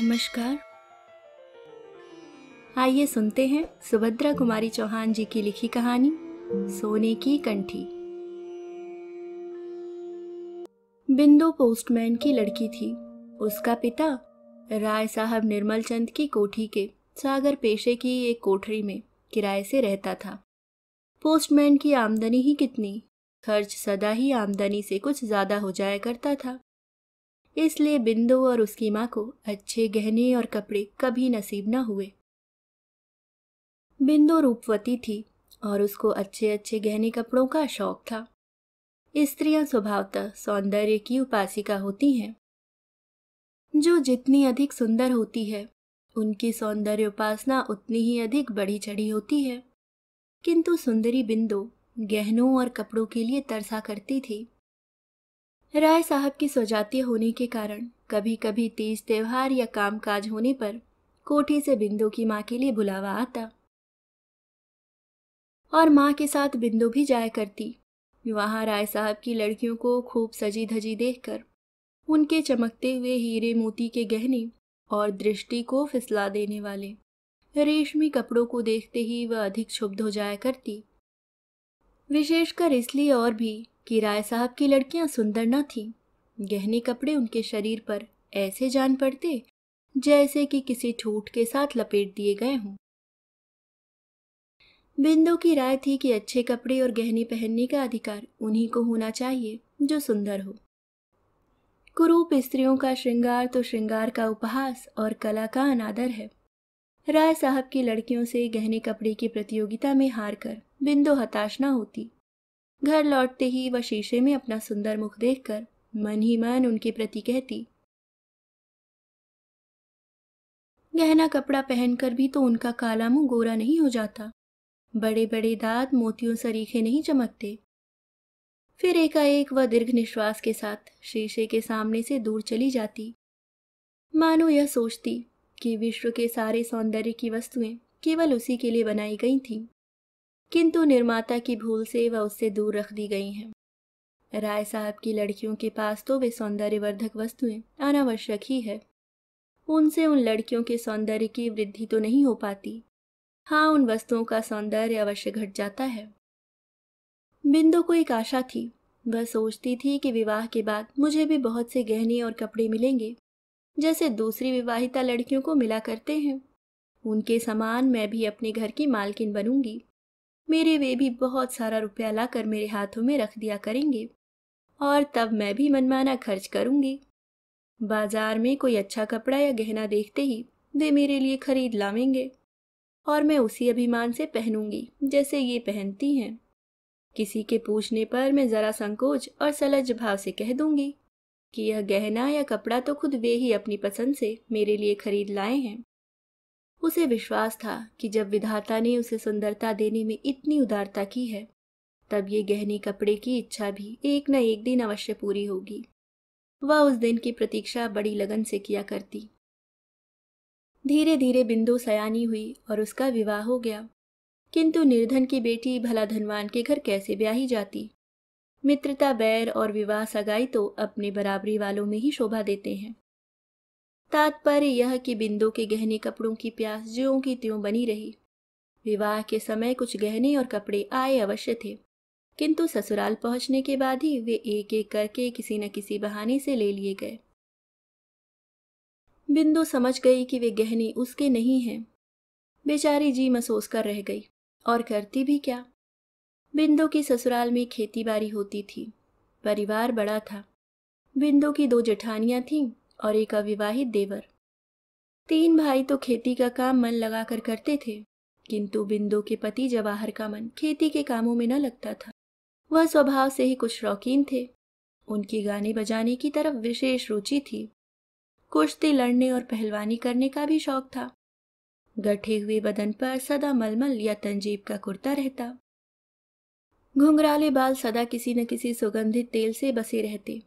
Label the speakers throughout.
Speaker 1: नमस्कार आइए सुनते हैं सुभद्रा कुमारी चौहान जी की लिखी कहानी सोने की कंठी बिंदु पोस्टमैन की लड़की थी उसका पिता राय साहब निर्मल चंद की कोठी के सागर पेशे की एक कोठरी में किराए से रहता था पोस्टमैन की आमदनी ही कितनी खर्च सदा ही आमदनी से कुछ ज़्यादा हो जाया करता था इसलिए बिंदु और उसकी माँ को अच्छे गहने और कपड़े कभी नसीब ना हुए बिंदु रूपवती थी और उसको अच्छे अच्छे गहने कपड़ों का शौक था स्त्रियां स्वभावतः सौंदर्य की उपासिका होती हैं जो जितनी अधिक सुंदर होती है उनकी सौंदर्य उपासना उतनी ही अधिक बढ़ी चढ़ी होती है किंतु सुंदरी बिंदु गहनों और कपड़ों के लिए तरसा करती थी राय साहब की स्वजातीय होने के कारण कभी कभी तीज त्यौहार या कामकाज होने पर कोठी से बिंदु की माँ के लिए बुलावा आता और माँ के साथ बिंदु भी जाया करती वहां राय साहब की लड़कियों को खूब सजी धजी देखकर उनके चमकते हुए हीरे मोती के गहने और दृष्टि को फिसला देने वाले रेशमी कपड़ों को देखते ही वह अधिक क्षुब्ध हो जाया करती विशेषकर इसलिए और भी कि राय साहब की लड़कियां सुंदर न थीं गहने कपड़े उनके शरीर पर ऐसे जान पड़ते जैसे कि किसी ठूठ के साथ लपेट दिए गए हों बिंदु की राय थी कि अच्छे कपड़े और गहने पहनने का अधिकार उन्हीं को होना चाहिए जो सुंदर हो कुरूप स्त्रियों का श्रृंगार तो श्रृंगार का उपहास और कला का अनादर है राय साहब की लड़कियों से गहने कपड़े की प्रतियोगिता में हार कर बिंदु हताश ना होती घर लौटते ही वह शीशे में अपना सुंदर मुख देखकर मन ही मन उनके प्रति कहती गहना कपड़ा पहनकर भी तो उनका काला मुंह गोरा नहीं हो जाता बड़े बड़े दांत मोतियों सरीखे नहीं चमकते फिर एकाएक वह दीर्घ निश्वास के साथ शीशे के सामने से दूर चली जाती मानो यह सोचती कि विश्व के सारे सौंदर्य की वस्तुएं केवल उसी के लिए बनाई गई थीं। किंतु निर्माता की भूल से वह उससे दूर रख दी गई हैं राय साहब की लड़कियों के पास तो वे सौंदर्यवर्धक वस्तुएं अनावश्यक ही है उनसे उन लड़कियों के सौंदर्य की वृद्धि तो नहीं हो पाती हाँ उन वस्तुओं का सौंदर्य अवश्य घट जाता है बिंदु को एक आशा थी वह सोचती थी कि विवाह के बाद मुझे भी बहुत से गहने और कपड़े मिलेंगे जैसे दूसरी विवाहिता लड़कियों को मिला करते हैं उनके समान मैं भी अपने घर की मालकिन बनूंगी मेरे वे भी बहुत सारा रुपया लाकर मेरे हाथों में रख दिया करेंगे और तब मैं भी मनमाना खर्च करूंगी बाजार में कोई अच्छा कपड़ा या गहना देखते ही वे मेरे लिए खरीद लावेंगे और मैं उसी अभिमान से पहनूंगी जैसे ये पहनती हैं किसी के पूछने पर मैं ज़रा संकोच और सलज भाव से कह दूंगी कि यह गहना या कपड़ा तो खुद वे ही अपनी पसंद से मेरे लिए खरीद लाए हैं उसे विश्वास था कि जब विधाता ने उसे सुंदरता देने में इतनी उदारता की है तब ये गहने कपड़े की इच्छा भी एक न एक दिन अवश्य पूरी होगी वह उस दिन की प्रतीक्षा बड़ी लगन से किया करती धीरे धीरे बिंदु सयानी हुई और उसका विवाह हो गया किंतु निर्धन की बेटी भला धनवान के घर कैसे ब्याही जाती मित्रता बैर और विवाह सगाई तो अपने बराबरी वालों में ही शोभा देते हैं तात्पर्य यह कि बिंदु के गहने कपड़ों की प्यास ज्यों की त्यों बनी रही विवाह के समय कुछ गहने और कपड़े आए अवश्य थे किंतु ससुराल पहुंचने के बाद ही वे एक एक करके किसी न किसी बहाने से ले लिए गए बिंदु समझ गई कि वे गहने उसके नहीं हैं बेचारी जी महसूस कर रह गई और करती भी क्या बिंदु की ससुराल में खेती बाड़ी होती थी परिवार बड़ा था बिंदु की दो जेठानियाँ थीं और एक अविवाहित देवर तीन भाई तो खेती का काम मन लगाकर करते थे किंतु बिंदु के पति जवाहर का मन खेती के कामों में न लगता था वह स्वभाव से ही कुछ शौकीन थे उनकी गाने बजाने की तरफ विशेष रुचि थी कुश्ती लड़ने और पहलवानी करने का भी शौक था गठे हुए बदन पर सदा मलमल या तंजीब का कुर्ता रहता घुंघराले बाल सदा किसी न किसी सुगंधित तेल से बसे रहते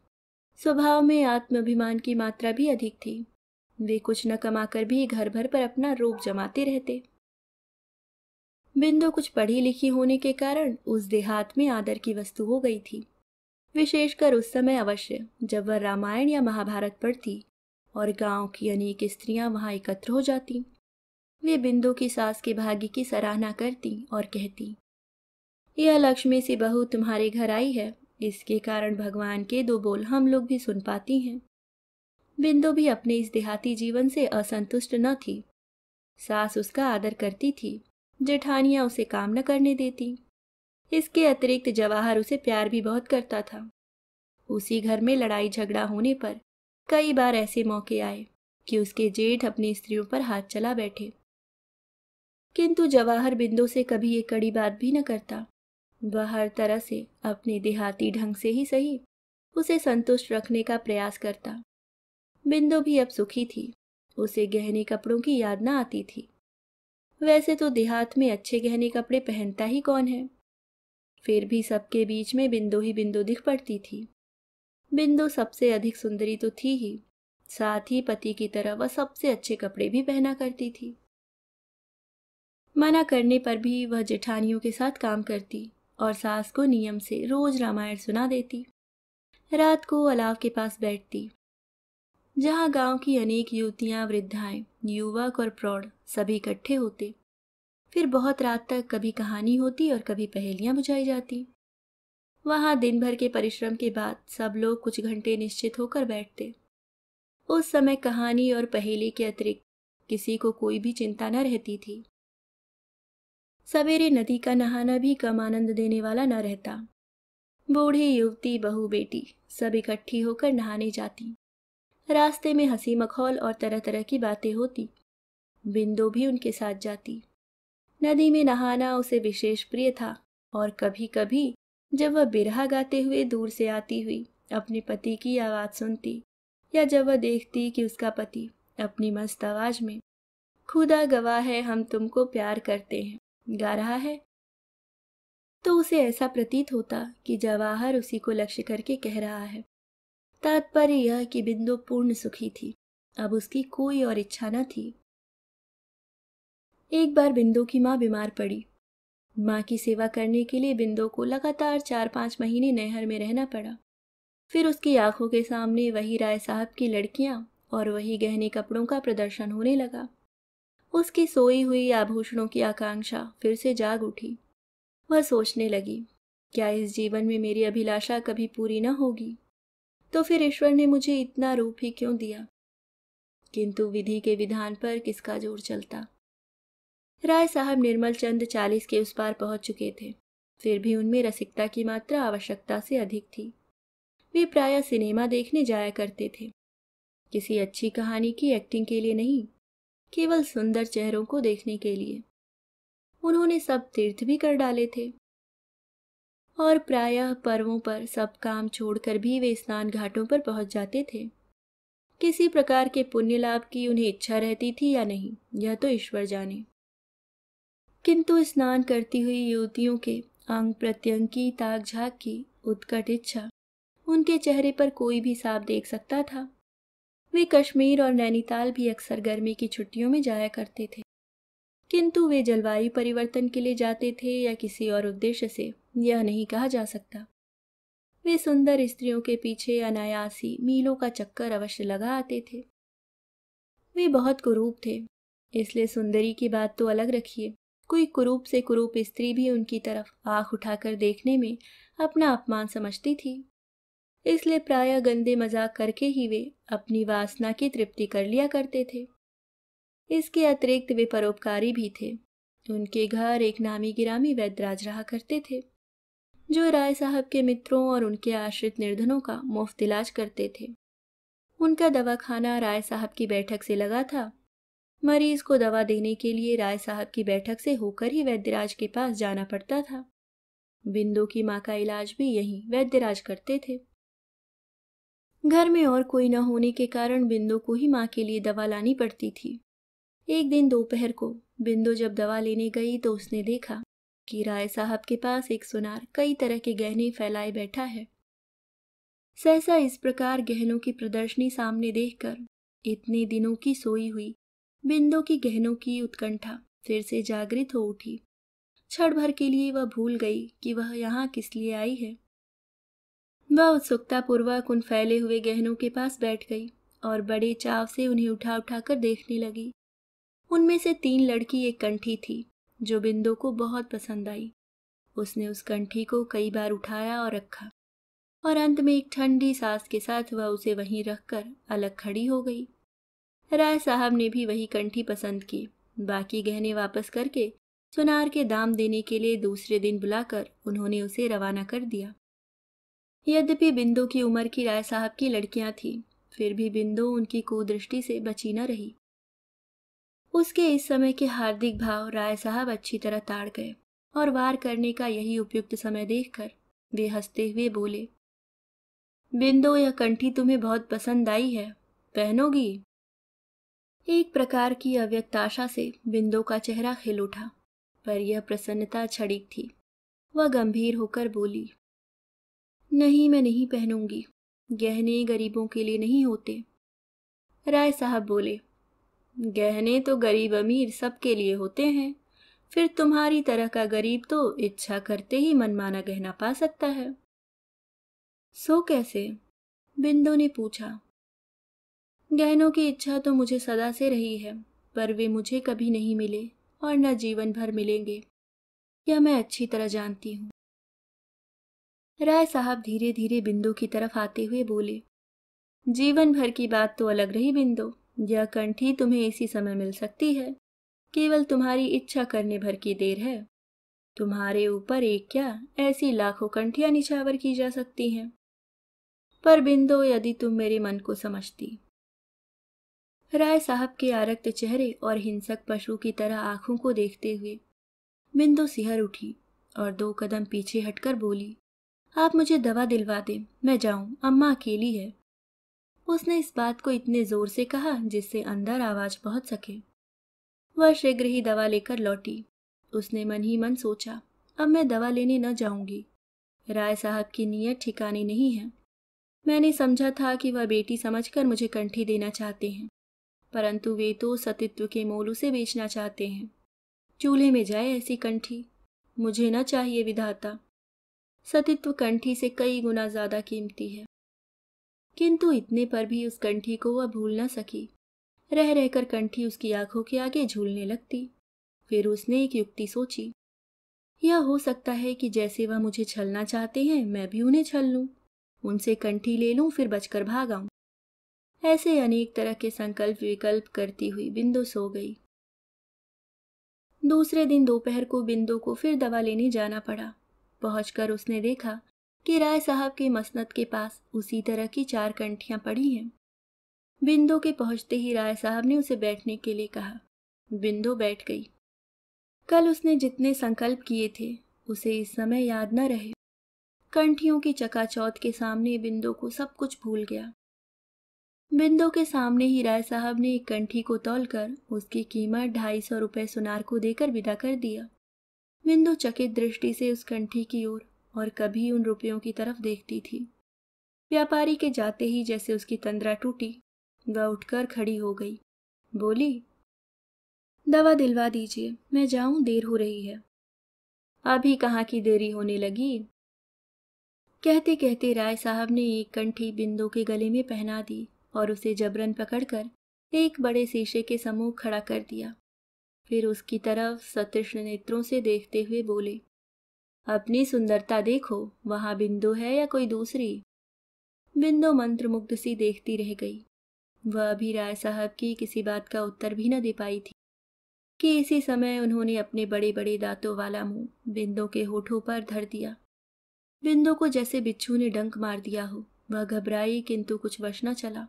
Speaker 1: स्वभाव में आत्माभिमान की मात्रा भी अधिक थी वे कुछ न कमाकर भी घर भर पर अपना रोग जमाते रहते बिंदु कुछ पढ़ी लिखी होने के कारण उस देहात में आदर की वस्तु हो गई थी विशेषकर उस समय अवश्य जब वह रामायण या महाभारत पढ़ती और गांव की अनेक स्त्रियां वहां एकत्र हो जाती वे बिंदु की सास के भाग्य की सराहना करती और कहती यह लक्ष्मी सी बहू तुम्हारे घर आई है इसके कारण भगवान के दो बोल हम लोग भी सुन पाती हैं बिंदु भी अपने इस देहाती जीवन से असंतुष्ट न थी सास उसका आदर करती थी जेठानियां उसे काम न करने देती इसके अतिरिक्त जवाहर उसे प्यार भी बहुत करता था उसी घर में लड़ाई झगड़ा होने पर कई बार ऐसे मौके आए कि उसके जेठ अपनी स्त्रियों पर हाथ चला बैठे किंतु जवाहर बिंदु से कभी ये कड़ी बात भी न करता वह हर तरह से अपने देहाती ढंग से ही सही उसे संतुष्ट रखने का प्रयास करता बिंदु भी अब सुखी थी उसे गहने कपड़ों की याद ना आती थी वैसे तो देहात में अच्छे गहने कपड़े पहनता ही कौन है फिर भी सबके बीच में बिंदु ही बिंदु दिख पड़ती थी बिंदु सबसे अधिक सुंदरी तो थी ही साथ ही पति की तरह वह सबसे अच्छे कपड़े भी पहना करती थी मना करने पर भी वह जेठानियों के साथ काम करती और सास को नियम से रोज रामायण सुना देती रात को अलाव के पास बैठती जहाँ गांव की अनेक युवतियाँ वृद्धाएं युवक और प्रौढ़ सभी इकट्ठे होते फिर बहुत रात तक कभी कहानी होती और कभी पहेलियाँ बुझाई जाती वहाँ दिन भर के परिश्रम के बाद सब लोग कुछ घंटे निश्चित होकर बैठते उस समय कहानी और पहेली के अतिरिक्त किसी को कोई भी चिंता न रहती थी सवेरे नदी का नहाना भी कम आनंद देने वाला न रहता बूढ़ी युवती बहु बेटी सब इकट्ठी होकर नहाने जाती रास्ते में हंसी मखौल और तरह तरह की बातें होती बिंदु भी उनके साथ जाती नदी में नहाना उसे विशेष प्रिय था और कभी कभी जब वह बिरहा गाते हुए दूर से आती हुई अपने पति की आवाज़ सुनती या जब वह देखती कि उसका पति अपनी मस्त आवाज़ में खुदा गवाह है हम तुमको प्यार करते हैं गा रहा है तो उसे ऐसा प्रतीत होता कि जवाहर उसी को लक्ष्य करके कह रहा है तात्पर्य यह कि बिंदु पूर्ण सुखी थी अब उसकी कोई और इच्छा न थी एक बार बिंदु की माँ बीमार पड़ी माँ की सेवा करने के लिए बिंदु को लगातार चार पांच महीने नहर में रहना पड़ा फिर उसकी आंखों के सामने वही राय साहब की लड़कियां और वही गहने कपड़ों का प्रदर्शन होने लगा उसकी सोई हुई आभूषणों की आकांक्षा फिर से जाग उठी वह सोचने लगी क्या इस जीवन में मेरी अभिलाषा कभी पूरी न होगी तो फिर ईश्वर ने मुझे इतना रूप ही क्यों दिया किंतु विधि के विधान पर किसका जोर चलता राय साहब निर्मल चंद चालीस के उस पार पहुंच चुके थे फिर भी उनमें रसिकता की मात्रा आवश्यकता से अधिक थी वे प्राय सिनेमा देखने जाया करते थे किसी अच्छी कहानी की एक्टिंग के लिए नहीं केवल सुंदर चेहरों को देखने के लिए उन्होंने सब तीर्थ भी कर डाले थे और प्रायः पर्वों पर सब काम छोड़कर भी वे स्नान घाटों पर पहुंच जाते थे किसी प्रकार के पुण्य लाभ की उन्हें इच्छा रहती थी या नहीं यह तो ईश्वर जाने किंतु स्नान करती हुई युवतियों के अंग प्रत्यंग की ताक झाक की उत्कट इच्छा उनके चेहरे पर कोई भी साफ देख सकता था वे कश्मीर और नैनीताल भी अक्सर गर्मी की छुट्टियों में जाया करते थे किंतु वे जलवायु परिवर्तन के लिए जाते थे या किसी और उद्देश्य से यह नहीं कहा जा सकता वे सुंदर स्त्रियों के पीछे अनायासी मीलों का चक्कर अवश्य लगा आते थे वे बहुत कुरूप थे इसलिए सुंदरी की बात तो अलग रखिए कोई कुरूप से कुरूप स्त्री भी उनकी तरफ आंख उठाकर देखने में अपना अपमान समझती थी इसलिए प्राय गंदे मजाक करके ही वे अपनी वासना की तृप्ति कर लिया करते थे इसके अतिरिक्त वे परोपकारी भी थे उनके घर एक नामी गिरामी वैद्यराज रहा करते थे जो राय साहब के मित्रों और उनके आश्रित निर्धनों का मुफ्त इलाज करते थे उनका दवाखाना राय साहब की बैठक से लगा था मरीज को दवा देने के लिए राय साहब की बैठक से होकर ही वैद्यराज के पास जाना पड़ता था बिंदु की माँ का इलाज भी यहीं वैद्यराज करते थे घर में और कोई न होने के कारण बिंदु को ही माँ के लिए दवा लानी पड़ती थी एक दिन दोपहर को बिंदु जब दवा लेने गई तो उसने देखा कि राय साहब के पास एक सुनार कई तरह के गहने फैलाए बैठा है सहसा इस प्रकार गहनों की प्रदर्शनी सामने देखकर इतने दिनों की सोई हुई बिंदु की गहनों की उत्कंठा फिर से जागृत हो उठी क्षण भर के लिए वह भूल गई कि वह यहाँ किस लिए आई है वह उत्सुकतापूर्वक उन फैले हुए गहनों के पास बैठ गई और बड़े चाव से उन्हें उठा उठा कर देखने लगी उनमें से तीन लड़की एक कंठी थी जो बिंदु को बहुत पसंद आई उसने उस कंठी को कई बार उठाया और रखा और अंत में एक ठंडी सांस के साथ वह उसे वहीं रखकर अलग खड़ी हो गई राय साहब ने भी वही कंठी पसंद की बाकी गहने वापस करके सुनार के दाम देने के लिए दूसरे दिन बुलाकर उन्होंने उसे रवाना कर दिया यद्यपि बिंदु की उम्र की राय साहब की लड़कियां थी फिर भी बिंदु उनकी कुदृष्टि से बची न रही उसके इस समय के हार्दिक भाव राय साहब अच्छी तरह ताड़ गए और वार करने का यही उपयुक्त समय देखकर वे हंसते हुए बोले बिंदु यह कंठी तुम्हें बहुत पसंद आई है पहनोगी एक प्रकार की अव्यक्त आशा से बिंदु का चेहरा खिल उठा पर यह प्रसन्नता छड़ी थी वह गंभीर होकर बोली नहीं मैं नहीं पहनूंगी गहने गरीबों के लिए नहीं होते राय साहब बोले गहने तो गरीब अमीर सबके लिए होते हैं फिर तुम्हारी तरह का गरीब तो इच्छा करते ही मनमाना गहना पा सकता है सो कैसे बिंदु ने पूछा गहनों की इच्छा तो मुझे सदा से रही है पर वे मुझे कभी नहीं मिले और न जीवन भर मिलेंगे यह मैं अच्छी तरह जानती हूँ राय साहब धीरे धीरे बिंदु की तरफ आते हुए बोले जीवन भर की बात तो अलग रही बिंदु यह कंठी तुम्हें इसी समय मिल सकती है केवल तुम्हारी इच्छा करने भर की देर है तुम्हारे ऊपर एक क्या ऐसी लाखों कंठियां निछावर की जा सकती हैं पर बिंदु यदि तुम मेरे मन को समझती राय साहब के आरक्त चेहरे और हिंसक पशु की तरह आंखों को देखते हुए बिंदु सिहर उठी और दो कदम पीछे हटकर बोली आप मुझे दवा दिलवा दें मैं जाऊं अम्मा अकेली है उसने इस बात को इतने जोर से कहा जिससे अंदर आवाज पहुंच सके वह शीघ्र ही दवा लेकर लौटी उसने मन ही मन सोचा अब मैं दवा लेने न जाऊंगी राय साहब की नीयत ठिकाने नहीं है मैंने समझा था कि वह बेटी समझकर मुझे कंठी देना चाहते हैं परंतु वे तो सतित्व के मोल उसे बेचना चाहते हैं चूल्हे में जाए ऐसी कंठी मुझे न चाहिए विधाता सतीत्व कंठी से कई गुना ज्यादा कीमती है किंतु इतने पर भी उस कंठी को वह भूल ना सकी रह रहकर कंठी उसकी आंखों के आगे झूलने लगती फिर उसने एक युक्ति सोची यह हो सकता है कि जैसे वह मुझे छलना चाहते हैं मैं भी उन्हें छल लूं उनसे कंठी ले लूं फिर बचकर भाग आऊं ऐसे अनेक तरह के संकल्प विकल्प करती हुई बिंदु सो गई दूसरे दिन दोपहर को बिंदु को फिर दवा लेने जाना पड़ा पहुंचकर उसने देखा कि राय साहब के मसनद के पास उसी तरह की चार कंठियां पड़ी हैं बिंदु के पहुंचते ही राय साहब ने उसे बैठने के लिए कहा बिंदु बैठ गई कल उसने जितने संकल्प किए थे उसे इस समय याद न रहे कंठियों की चकाचौथ के सामने बिंदु को सब कुछ भूल गया बिंदु के सामने ही राय साहब ने एक कंठी को तोलकर उसकी कीमत ढाई सौ रुपये सुनार को देकर विदा कर दिया बिंदु चकित दृष्टि से उस कंठी की ओर और, कभी उन रुपयों की तरफ देखती थी व्यापारी के जाते ही जैसे उसकी तंद्रा टूटी वह उठकर खड़ी हो गई बोली दवा दिलवा दीजिए मैं जाऊं देर हो रही है अभी कहाँ की देरी होने लगी कहते कहते राय साहब ने एक कंठी बिंदु के गले में पहना दी और उसे जबरन पकड़कर एक बड़े शीशे के समूह खड़ा कर दिया फिर उसकी तरफ सतृष्ण नेत्रों से देखते हुए बोले अपनी सुंदरता देखो वहां बिंदु है या कोई दूसरी बिंदु मुग्ध सी देखती रह गई वह अभी राय साहब की किसी बात का उत्तर भी न दे पाई थी कि इसी समय उन्होंने अपने बड़े बड़े दांतों वाला मुंह बिंदु के होठों पर धर दिया बिंदु को जैसे बिच्छू ने डंक मार दिया हो वह घबराई किंतु कुछ वश न चला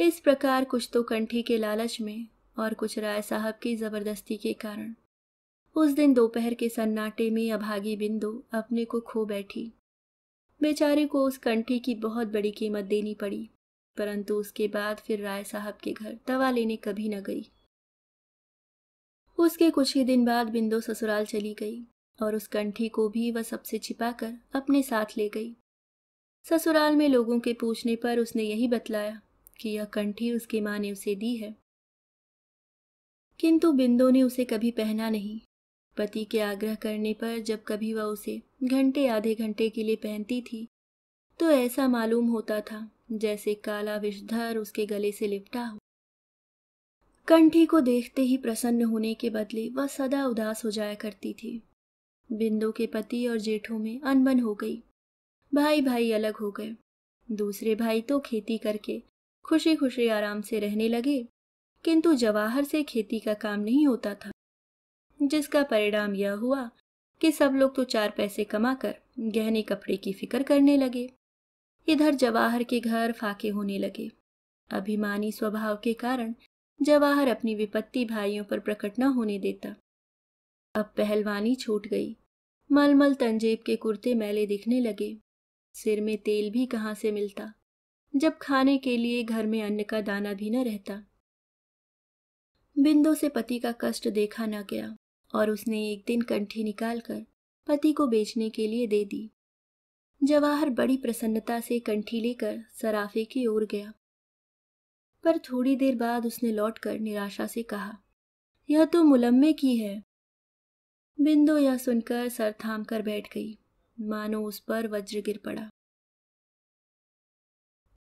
Speaker 1: इस प्रकार कुछ तो कंठी के लालच में और कुछ राय साहब की ज़बरदस्ती के कारण उस दिन दोपहर के सन्नाटे में अभागी बिंदु अपने को खो बैठी बेचारे को उस कंठी की बहुत बड़ी कीमत देनी पड़ी परंतु उसके बाद फिर राय साहब के घर दवा लेने कभी न गई उसके कुछ ही दिन बाद बिंदु ससुराल चली गई और उस कंठी को भी वह सबसे छिपाकर अपने साथ ले गई ससुराल में लोगों के पूछने पर उसने यही बतलाया कि यह कंठी उसकी माँ ने उसे दी है किंतु बिंदु ने उसे कभी पहना नहीं पति के आग्रह करने पर जब कभी वह उसे घंटे आधे घंटे के लिए पहनती थी तो ऐसा मालूम होता था जैसे काला विषधर उसके गले से लिपटा हो कंठी को देखते ही प्रसन्न होने के बदले वह सदा उदास हो जाया करती थी बिंदु के पति और जेठों में अनबन हो गई भाई भाई अलग हो गए दूसरे भाई तो खेती करके खुशी खुशी आराम से रहने लगे किंतु जवाहर से खेती का काम नहीं होता था जिसका परिणाम यह हुआ कि सब लोग तो चार पैसे कमाकर गहने कपड़े की फिक्र करने लगे इधर जवाहर के घर फाके होने लगे अभिमानी स्वभाव के कारण जवाहर अपनी विपत्ति भाइयों पर प्रकट न होने देता अब पहलवानी छूट गई मलमल तंजेब के कुर्ते मैले दिखने लगे सिर में तेल भी कहाँ से मिलता जब खाने के लिए घर में अन्न का दाना भी न रहता बिंदु से पति का कष्ट देखा न गया और उसने एक दिन कंठी निकालकर पति को बेचने के लिए दे दी जवाहर बड़ी प्रसन्नता से कंठी लेकर सराफे की ओर गया पर थोड़ी देर बाद उसने लौटकर निराशा से कहा यह तो मुलम्मे की है बिंदु यह सुनकर सर थाम कर बैठ गई मानो उस पर वज्र गिर पड़ा